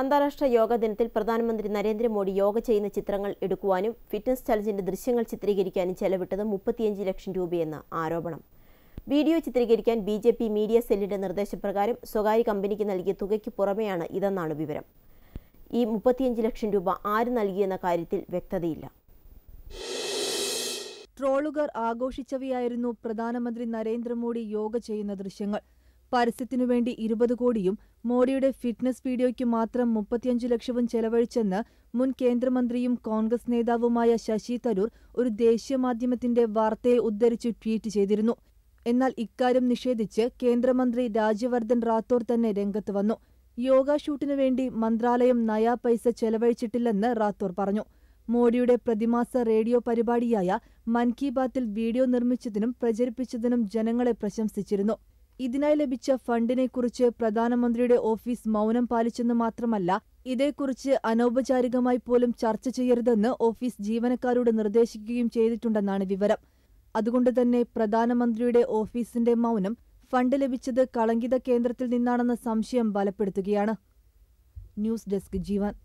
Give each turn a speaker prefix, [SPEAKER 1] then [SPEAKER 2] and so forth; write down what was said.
[SPEAKER 1] അന്താരാഷ്ട്ര യോഗ ദിനത്തിൽ പ്രധാനമന്ത്രി നരേന്ദ്രമോദി യോഗ ചെയ്യുന്ന ചിത്രങ്ങൾ എടുക്കുവാനും ഫിറ്റ്നസ് ചലഞ്ചിന്റെ ദൃശ്യങ്ങൾ ചിത്രീകരിക്കാനും ചെലവിട്ടത് മുപ്പത്തിയഞ്ച് ലക്ഷം രൂപയെന്ന ആരോപണം വീഡിയോ ചിത്രീകരിക്കാൻ ബി ജെ പി മീഡിയ സെല്ലിന്റെ നിർദ്ദേശപ്രകാരം സ്വകാര്യ കമ്പനിക്ക് നൽകിയ തുകയ്ക്ക് പുറമെയാണ് ഇതെന്നാണ് വിവരം ഈ മുപ്പത്തിയഞ്ച് ലക്ഷം രൂപ ആര് നൽകിയെന്ന കാര്യത്തിൽ വ്യക്തതയില്ല
[SPEAKER 2] ട്രോളുകാർ ആഘോഷിച്ചവയായിരുന്നു പ്രധാനമന്ത്രി നരേന്ദ്രമോദി യോഗ ചെയ്യുന്ന ദൃശ്യങ്ങൾ പരസ്യത്തിനുവേണ്ടി ഇരുപത് കോടിയും മോഡിയുടെ ഫിറ്റ്നസ് വീഡിയോയ്ക്ക് മാത്രം മുപ്പത്തിയഞ്ച് ലക്ഷവും ചെലവഴിച്ചെന്ന് മുൻ കേന്ദ്രമന്ത്രിയും കോൺഗ്രസ് നേതാവുമായ ശശി തരൂർ ഒരു ദേശീയ മാധ്യമത്തിന്റെ വാർത്തയെ ഉദ്ധരിച്ച് ട്വീറ്റ് ചെയ്തിരുന്നു എന്നാൽ ഇക്കാര്യം നിഷേധിച്ച് കേന്ദ്രമന്ത്രി രാജ്യവർദ്ധൻ റാത്തോർ തന്നെ രംഗത്ത് വന്നു യോഗ ഷൂട്ടിനു വേണ്ടി മന്ത്രാലയം നയാ പൈസ ചെലവഴിച്ചിട്ടില്ലെന്ന് റാത്തോർ പറഞ്ഞു മോഡിയുടെ പ്രതിമാസ റേഡിയോ പരിപാടിയായ മൻ കി ബാത്തിൽ വീഡിയോ നിർമ്മിച്ചതിനും പ്രചരിപ്പിച്ചതിനും ജനങ്ങളെ പ്രശംസിച്ചിരുന്നു ഇതിനായി ലഭിച്ച ഫണ്ടിനെക്കുറിച്ച് പ്രധാനമന്ത്രിയുടെ ഓഫീസ് മൗനം പാലിച്ചെന്ന് മാത്രമല്ല ഇതേക്കുറിച്ച് അനൗപചാരികമായി പോലും ചർച്ച ചെയ്യരുതെന്ന് ഓഫീസ് ജീവനക്കാരോട് നിർദ്ദേശിക്കുകയും ചെയ്തിട്ടുണ്ടെന്നാണ് വിവരം അതുകൊണ്ട് തന്നെ പ്രധാനമന്ത്രിയുടെ ഓഫീസിന്റെ മൗനം ഫണ്ട് ലഭിച്ചത് കളങ്കിത കേന്ദ്രത്തിൽ നിന്നാണെന്ന സംശയം ബലപ്പെടുത്തുകയാണ് ന്യൂസ് ഡെസ്ക് ജീവൻ